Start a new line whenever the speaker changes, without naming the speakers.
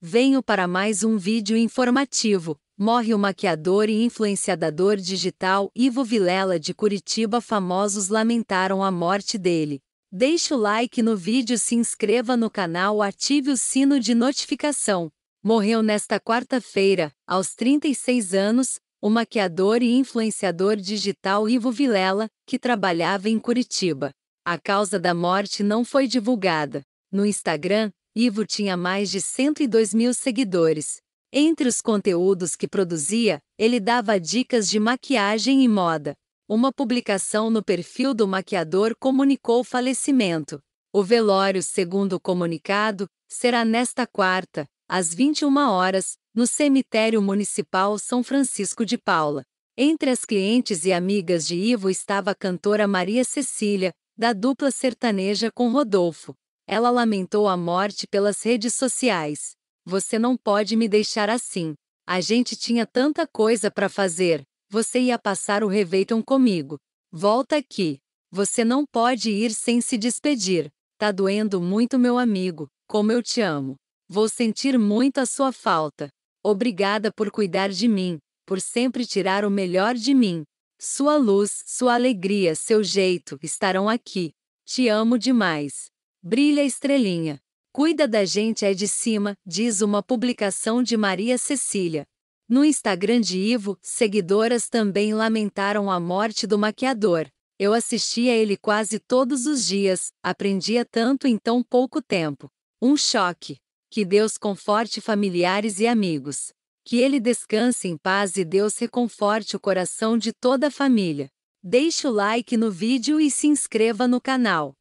Venho para mais um vídeo informativo. Morre o maquiador e influenciador digital Ivo Vilela de Curitiba. Famosos lamentaram a morte dele. Deixe o like no vídeo, se inscreva no canal, ative o sino de notificação. Morreu nesta quarta-feira, aos 36 anos, o maquiador e influenciador digital Ivo Vilela, que trabalhava em Curitiba. A causa da morte não foi divulgada. No Instagram, Ivo tinha mais de 102 mil seguidores. Entre os conteúdos que produzia, ele dava dicas de maquiagem e moda. Uma publicação no perfil do maquiador comunicou o falecimento. O velório, segundo o comunicado, será nesta quarta, às 21 horas, no cemitério municipal São Francisco de Paula. Entre as clientes e amigas de Ivo estava a cantora Maria Cecília, da dupla sertaneja com Rodolfo. Ela lamentou a morte pelas redes sociais. Você não pode me deixar assim. A gente tinha tanta coisa para fazer. Você ia passar o Reveiton comigo. Volta aqui. Você não pode ir sem se despedir. Tá doendo muito, meu amigo. Como eu te amo. Vou sentir muito a sua falta. Obrigada por cuidar de mim, por sempre tirar o melhor de mim. Sua luz, sua alegria, seu jeito estarão aqui. Te amo demais. Brilha estrelinha. Cuida da gente é de cima, diz uma publicação de Maria Cecília. No Instagram de Ivo, seguidoras também lamentaram a morte do maquiador. Eu assistia ele quase todos os dias, aprendia tanto em tão pouco tempo. Um choque. Que Deus conforte familiares e amigos. Que ele descanse em paz e Deus reconforte o coração de toda a família. Deixe o like no vídeo e se inscreva no canal.